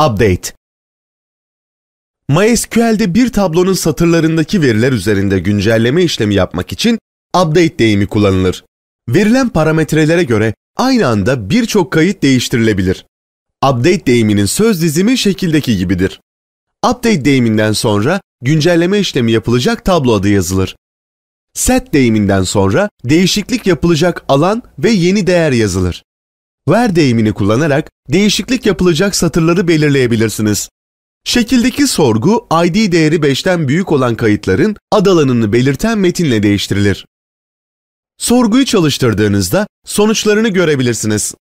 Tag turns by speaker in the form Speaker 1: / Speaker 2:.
Speaker 1: Update MySQL'de bir tablonun satırlarındaki veriler üzerinde güncelleme işlemi yapmak için update deyimi kullanılır. Verilen parametrelere göre aynı anda birçok kayıt değiştirilebilir. Update deyiminin söz dizimi şekildeki gibidir. Update deyiminden sonra güncelleme işlemi yapılacak tablo adı yazılır. Set deyiminden sonra değişiklik yapılacak alan ve yeni değer yazılır ver deyimini kullanarak değişiklik yapılacak satırları belirleyebilirsiniz. Şekildeki sorgu ID değeri 5'ten büyük olan kayıtların ad alanını belirten metinle değiştirilir. Sorguyu çalıştırdığınızda sonuçlarını görebilirsiniz.